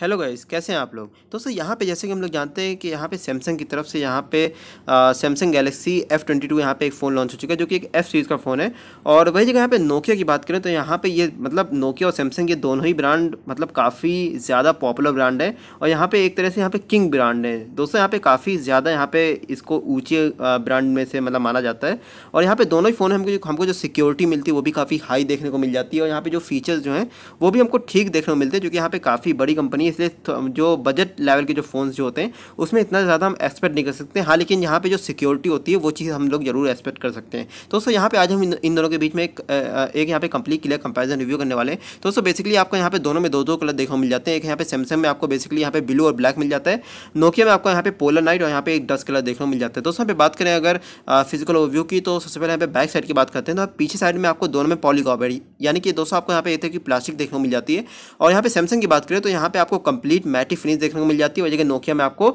hello guys कैसे हैं आप लोग दोस्तों यहाँ पे जैसे कि हम लोग जानते हैं कि यहाँ पे सैमसंग की तरफ से यहाँ पे Samsung Galaxy F twenty two यहाँ पर एक फ़ोन लॉन्च हो चुका है जो कि एक एफ़ सीरीज़ का फ़ोन है और वही जगह यहाँ पे नोकिया की बात करें तो यहाँ पे ये मतलब नोकिया और सैमसंग ये दोनों ही ब्रांड मतलब काफ़ी ज़्यादा पॉपुलर ब्रांड है और यहाँ पर एक तरह से यहाँ पर किंग ब्रांड है दोस्तों यहाँ पर काफ़ी ज़्यादा यहाँ पर इसको ऊँचे ब्रांड में से मतलब माना जाता है और यहाँ पर दोनों ही फ़ोन हमको हमको जो सिक्योरिटी मिलती है वो भी काफ़ी हाई देखने को मिल जाती है और यहाँ पर जो फीचर्स जो हैं वो भी हमको ठीक देखने को मिलते हैं जो कि यहाँ पर काफ़ी बड़ी कंपनी नहीं इसलिए जो बजट लेवल के जो फ़ोन जो होते हैं उसमें इतना ज़्यादा हम एक्सपेक्ट नहीं कर सकते हाँ लेकिन यहाँ पर जो सिक्योरिटी होती है वो चीज़ हम लोग ज़रूर एक्सपेक्ट कर सकते हैं दोस्तों यहाँ पर आज हम इन दोनों के बीच में एक एक यहाँ पे कंप्लीट क्लियर कंपेरिजन रिव्यू करने वाले हैं दोस्तों बेसिकली आपको यहाँ पे दोनों में दो दो कलर देखो मिल जाते हैं एक यहाँ पे सैमसंग में आपको बेसिकली यहाँ पे ब्लू और ब्लैक मिल जाता है नोकिया में आपको यहाँ पे पोलर नाइट और यहाँ पे एक डस्ट कलर देखने को मिल जाता है दोस्तों यहाँ बात करें अगर फिजिकल ओवरव्यू की तो सबसे पहले यहाँ पे बैक साइड की बात करते हैं तो पीछे साइड में आपको दोनों में पॉलीकॉपर यानी कि दोस्तों आपको यहाँ पे प्लास्टिक देखने को मिल जाती है और यहाँ पे सैमसंग की बात करें तो यहाँ पे आपको आपको कंप्लीट मैटी फिनिश देखने को मिल जाती है वजह जगह नोकिया में आपको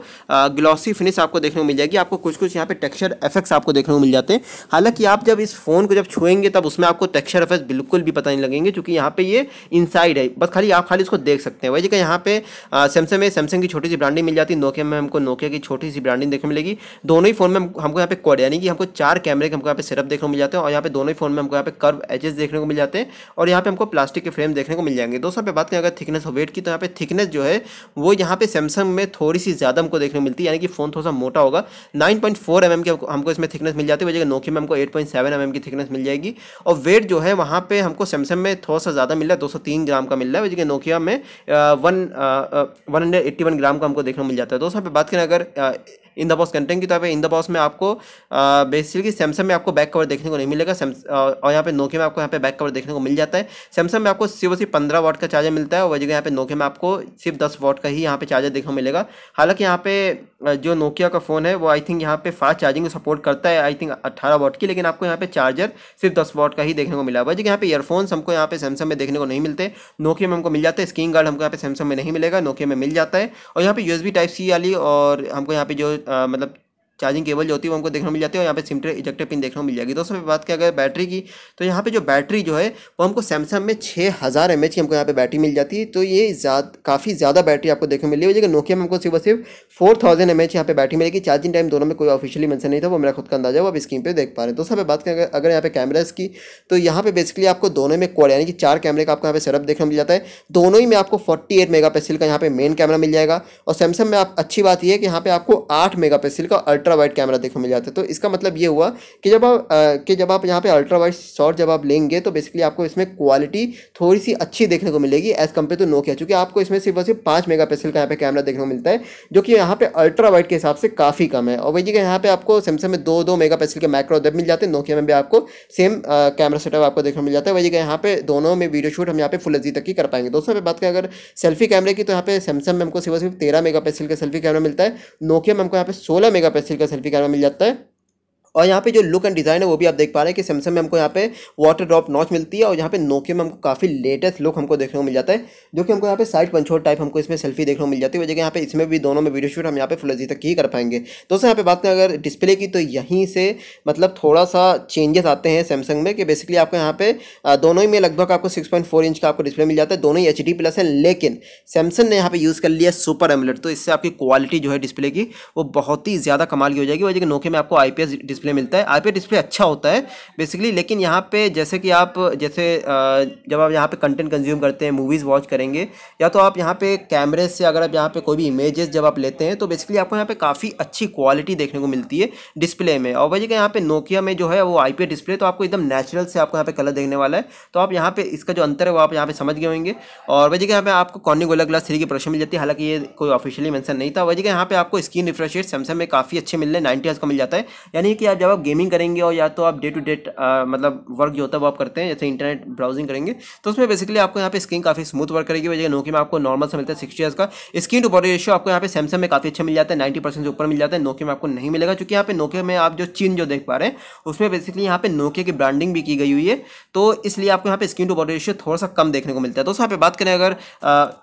ग्लॉसी फिनिश आपको देखने को मिल जाएगी आपको कुछ कुछ यहाँ पे टेक्सचर इफेक्ट्स आपको देखने को मिल जाते हैं हालांकि आप जब इस फ़ोन को जब छुएंगे तब उसमें आपको टेक्सचर इफेक्ट बिल्कुल भी पता नहीं लगेंगे क्योंकि यहाँ पे ये इनसाइड है बस खाली आप खाली इसको देख सकते हैं वही जगह यहाँ पे सैमसंग में सैमसंग की छोटी सी ब्रांडिंग मिल जाती है नोकिया में हमको नोकिया की छोटी सी ब्रांडिंग देखने मिलेगी दोनों ही फोन में हमको यहाँ पे कॉड यानी कि हमको चार कैमरे के हमको यहाँ पे सिरप देखने को मिल जाते हैं और यहाँ पे दोनों ही फोन में हमको यहाँ पे कर्व एजेस देखने को मिल जाते हैं और यहाँ पे हमको प्लास्टिक के फ्रेम देखने को मिल जाएंगे दोस्तों पे बात करें अगर थिकनेस और वेट की तो यहाँ पे थिकनेस जो है वो यहाँ पे सैमसंग में थोड़ी सी ज़्यादा हमको देखने मिलती है यानी कि फ़ोन थोड़ा सा मोटा होगा 9.4 पॉइंट फोर के हमको इसमें थिकनेस मिल जाती है वजह नोकिया में हमको 8.7 पॉइंट mm की थिकनेस मिल जाएगी और वेट जो है वहाँ पर हमको सैमसंग में थोड़ा सा ज़्यादा मिल रहा है दो ग्राम का मिल रहा है वजह नोकिया में वन वन ग्राम का हमको देखने मिल जाता है दोस्तों पर बात करें अगर इन द बॉस कंटेंट की तो इन द बॉस में आपको बेसिकली सैमसंग में आपको बैक कवर देखने को नहीं मिलेगा और यहाँ पे नोके में आपको यहाँ पे बैक कवर देखने को मिल जाता है सैमसंग में आपको सिर्फ सिर्फ पंद्रह वाट का चार्जर मिलता है और वजह यहाँ पे नोके में आपको सिर्फ दस वॉट का ही यहाँ पे चार्जर देखने को मिलेगा हालांकि यहाँ पे जो नोकिया का फ़ोन है वो आई थिंक यहाँ पे फास्ट चार्जिंग को सपोर्ट करता है आई थिंक 18 वॉट की लेकिन आपको यहाँ पे चार्जर सिर्फ 10 वॉट का ही देखने को मिला जी यहाँ पे ईयरफोन्स हमको यहाँ पे सैमसंग में देखने को नहीं मिलते नोकिया में हमको मिल जाता है स्क्रीन गार्ड हमको यहाँ पे सैमसंग में नहीं मिलेगा नोकिया में मिल जाता है और यहाँ पे यू टाइप सी वाली और हमको यहाँ पे जो आ, मतलब चार्जिंग केबल जो होती है वो हमको देखने को मिल जाती है और यहाँ पे सिमटर इजेक्टर पिन देखने को मिल जाएगी दोस्तों बात किया गया बैटरी की तो यहाँ पे जो बैटरी जो है वो हमको सैमसंग में छः हज़ार एम की हमको यहाँ पे बैटरी मिल जाती है तो ये ज़्यादा काफ़ी ज़्यादा बैटरी आपको देखने को मिली है जगह नोकिया में हमको सिर्फ सिर्फ फोर थाउजेंड एम एच यहाँ पे बैटरी मिलेगी चार्जिंग टाइम दोनों में कोई ऑफिशियली मैंसन नहीं था वो मेरा खुद का अंदाजा है वो आप स्क्रीन पर देख पा रहे हैं दोस्तों बात करें अगर यहाँ पे कैमराज की तो यहाँ पे बेसिकली आपको दोनों में कॉड यानी कि चार कैमरे का आपको यहाँ पे सेटअप देखने मिल जाता है दोनों ही में आपको फोर्टी एट मेगा पिक्सल का यहाँ पे मेन कैमरा मिल जाएगा और सैमसंग में आप अच्छी बात यह है कि यहाँ पे आपको आठ मेगा पिक्सल का अल्ट्रा अल्ट्रा वाइड कैमरा देखने मिल जाता है तो इसका मतलब ये हुआ कि जब आप कि जब आप यहाँ पे अल्ट्रा वाइड शॉट जब आप लेंगे तो बेसिकली आपको इसमें क्वालिटी थोड़ी सी अच्छी देखने को मिलेगी एज कम्पेयर टू नोकिया चूँकि आपको इसमें सिर्फ सिर्फ पाँच मेगा का यहाँ पर कैमरा देखने को मिलता है जो कि यहाँ पे अल्ट्रा वाइड के हिसाब से काफ़ी कम है और वही कि यहाँ पे आपको सैमसंग में दो दो मेगा के माइक्रो डेप मिल जाते हैं नोकिया में भी आपको सेम कैमरा सेटअप आपको देखने को मिल जाता है वही कि यहाँ पर दोनों में वीडियो शूट हम यहाँ पे फुल एजी तक ही कर पाएंगे दोस्तों पे बात करें अगर सेल्फी कैमरे की तो यहाँ पे सैमसंग में हमको सिर्फ सिर्फ तेरह मेगा का सेल्फी कैमरा मिलता है नोकिया में हमको यहाँ पे सोलह मेगा का सेल्फी कैमरा मिल जाता है और यहाँ पे जो लुक एंड डिज़ाइन है वो भी आप देख पा रहे हैं कि सैमसंग में हमको यहाँ पे वाटर ड्रॉप नॉच मिलती है और यहाँ पे नोकिया में हमको काफ़ी लेटेस्ट लुक हमको देखने को मिल जाता है जो कि हमको यहाँ पे साइड पंचोर टाइप हमको इसमें सेल्फी देखने को मिल जाती है वजह यहाँ पे इसमें भी दोनों में वीडियो शूट हम यहाँ पे फुल तक ही कर पाएंगे दोस्तों यहाँ पे बात करें अगर डिस्प्ले की तो यहीं से मतलब थोड़ा सा चेंजेस आते हैं सैमसंग में कि बेसिकली आपको यहाँ पे दोनों ही में लगभग आपको सिक्स इंच का आपको डिस्प्ले मिल जाता है दोनों ही एच प्लस है लेकिन सैमसंग ने यहाँ पे यूज़ कर लिया सुपर एमलेट तो इससे आपकी क्वालिटी जो है डिस्प्ले की वो बहुत ही ज़्यादा कमाल की हो जाएगी वजह नोके में आपको आई डिस्प्ले डिस्प्ले मिलता है आई डिस्प्ले अच्छा होता है बेसिकली लेकिन यहाँ पे जैसे कि आप जैसे जब आप यहाँ पे कंटेंट कंज्यूम करते हैं मूवीज़ वॉच करेंगे या तो आप यहाँ पे कैमरे से अगर आप यहाँ पे कोई भी इमेजेस जब आप लेते हैं तो बेसिकली आपको यहाँ पे काफ़ी अच्छी क्वालिटी देखने को मिलती है डिस्प्ले में और वजह यहाँ पे नोकिया में जो है वो आई डिस्प्ले तो आपको एकदम नेचुरल से आपको यहाँ पे कलर देखने वाला है तो आप यहाँ पे इसका जो अंतर है वो आप यहाँ पे समझ गए होंगे और वजह यहाँ पे आपको कॉर्निंग गोला ग्लास थ्री की प्रोडक्शन मिल जाती है हालांकि ये कोई ऑफिशियली मैंसन नहीं था वजह यहाँ पे आपको स्क्रीन रिफ्रेश रेट सैमसंग में काफ़ी अच्छे मिल रहे हैं नाइन्टी का मिल जाता है यानी कि आप जब आप गेमिंग करेंगे और या तो आप डे टू डे मतलब वर्क जो होता है वो आप करते हैं जैसे इंटरनेट ब्राउजिंग करेंगे तो उसमें बेसिकली आपको यहाँ पे स्क्रीन काफ़ी स्मूथ वर्क करेगी वजह नोकी में आपको नॉर्मल से मिलता है सिक्सटी का स्क्रीन टू बॉडी रेशियो आपको यहाँ पे सैमसंग में काफ़ी अच्छा मिल जाता है नाइन्टी परसेंट से ऊपर मिल जाता है नोकिया में आपको नहीं मिलेगा क्योंकि यहाँ पे नोकिया में आप जो चीन जो देख पा रहे हैं उसमें बेसिकली यहाँ पे नोकिया की ब्रांडिंग भी की गई हुई है तो इसलिए आपको यहाँ पे स्क्रीन टू बॉडी रेशियो थोड़ा सा कम देखने को मिलता है दोस्तों यहाँ पे बात करें अगर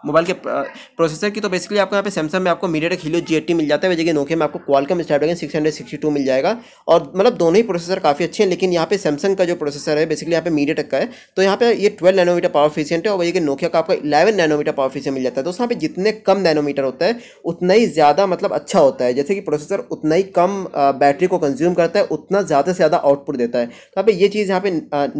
मोबाइल के प्रोसेसर की तो बेसिकली आपको यहाँ पे सैमसंग में आपको मीडिया हीलो जी मिल जाता है वजह नोकिया में आपको क्वालकम स्टार्ट सिक्स मिल जाएगा और और मतलब दोनों ही प्रोसेसर काफ़ी अच्छे हैं लेकिन यहाँ पे सैमसंग का जो प्रोसेसर है बेसिकली यहाँ पे मीडिया का है तो यहाँ पे ये ट्वेल्व नैनोमीटर पावर फिशियंट है और ये नोकिया का आपका इलेवन नैनोमीटर पावर फिशियंट मिल जाता है दोस्तों यहाँ पे जितने कम नैनोमीटर होता है उतना ही ज़्यादा मतलब अच्छा होता है जैसे कि प्रोसेसर उतना ही कम बैटरी को कंज्यूम करता है उतना ज़्यादा से ज़्यादा आउटपुट देता है तो यहाँ पर ये चीज़ यहाँ पे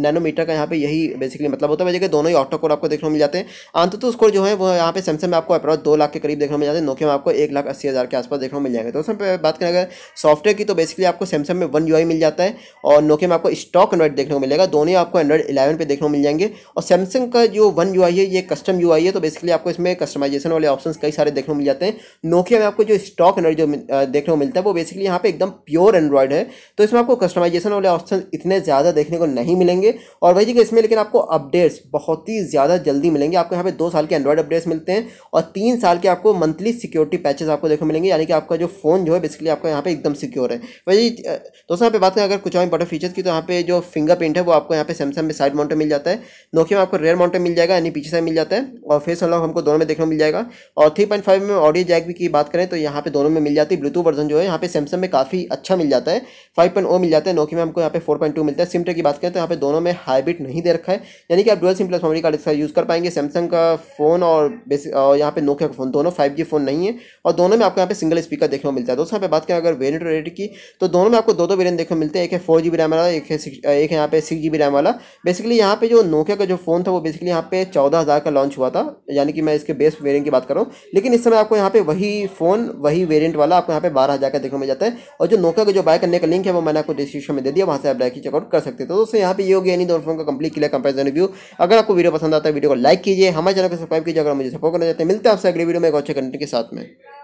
नैनोमीटर का यहाँ पे यही बेसिकली मतलब होता है वजह दोनों ही ऑटो कोर आपको देखने को मिल जाते हैं अंत तो उसको जो है वो यहाँ पे सैमसंग में आपको अप्रॉक्स दो लाख के करीब देखने को मिल जाते हैं नोकिया में आपको एक लाख अस्सी हज़ार के आसपास देखने को मिल जाएंगे दोस्तों बात करें अगर सॉफ्टवेयर की तो बेसिकली आपको सैमसंग में में वन यू मिल जाता है और नोकिया में आपको स्टॉक एंड्रॉइड देखने को मिलेगा दोनों ही आपको एंड्रॉइड इलेवन पे देखने को मिल जाएंगे और सैमसंग का जो वन यू है ये कस्टम यू है तो बेसिकली आपको इसमें कस्टमाइजेशन वाले ऑप्शन कई सारे देखने को मिल जाते हैं नोकिया में आपको जो स्टॉक एंड्रॉइड जो देखने को मिलता है वो बेसिकली यहाँ पे एकदम प्योर एंड्रॉइड है तो इसमें आपको कस्टमाइजेशन वाले ऑप्शन इतने ज़्यादा देखने को नहीं मिलेंगे और वही जी इसमें लेकिन आपको अपडेट्स बहुत ही ज़्यादा जल्दी मिलेंगे आपको यहाँ पे दो साल के एंड्रॉइड अपडेट्स मिलते हैं और तीन साल के आपको मंथली सिक्योरिटी पैचेस आपको देखने मिलेंगे यानी कि आपका जो फ़ोन जो है बेसिकली आपका यहाँ पे एकदम सिक्योर है वही दोस्तों यहाँ पे बात करें अगर कुछ और इंपॉर्टेंट फीचर्स की तो यहाँ पे जो फिंगरप्रिंट है वो आपको यहाँ पे सैमसंग में साइड माउंटेड मिल जाता है नोकिया में आपको रेयर माउंटेड मिल जाएगा यानी पीछे से मिल जाता है और फेस अलॉक हमको दोनों में देखने मिल जाएगा और थ्री पॉइंट फाइव में ऑडियो जैक भी की बात करें तो यहाँ पे दोनों में मिल जाती है ब्लूटूथ वर्जन जो है यहाँ पे सैमसंग में काफ़ी अच्छा मिल जाता है फाइव पॉइंट ओ मिल जाता है नोकिया में हमको यहाँ पे फोर पॉइंट टू मिलता है सिमटे की बात करें तो यहाँ पे दोनों में हाइब्रिड नहीं दे रखा है यानी कि आप डुअल सिम मेमोरी कार्ड इसका यूज़ कर पाएंगे सैमसंग का फोन और बेसिक और यहाँ पे नोकिया का फोन दोनों फाइव जी फोन नहीं है और दोनों में आपको यहाँ पे सिंगल स्पीकर देखने को मिलता है दोस्तों यहाँ पे बात करें अगर वेरियंट रेट की तो दोनों में आपको दो दो वेरियंट देखने मिलते हैं एक है फोर जी रैम वाला एक है एक है यहाँ पे सिक्स जी रैम वाला बेसिकली यहाँ पे जो नोकिया का जो फ़ोन था वो बेसिकली यहाँ पे चौदह हज़ार का लॉन्च हुआ था यानी कि मैं इसके बेस वेरियंट की बात कर रहा हूँ लेकिन इस समय आपको यहाँ पे वही फ़ोन वही वेरियंट वाला आपको यहाँ पे बारह का देखने मिल जाता है और जो नोकिया का जो बाय करने का लिंक है वो मैंने आपको डिस्क्रिप्शन में दे दिया वहाँ से आप डायरेक्ट चेकआउट कर सकते हैं तो दोस्तों यहाँ पे ये हो गया दोनों फोन का कंप्लीट क्लियर कंपेरिजन रिव्यू अगर आपको वीडियो पसंद आता है वीडियो को लाइक कीजिए हमारे चैनल को सब्सक्राइब कीजिए अगर मुझे सपोर्ट करना चाहते हैं मिलते हैं आपसे अगले वीडियो में एक अच्छे कंटेंट के साथ में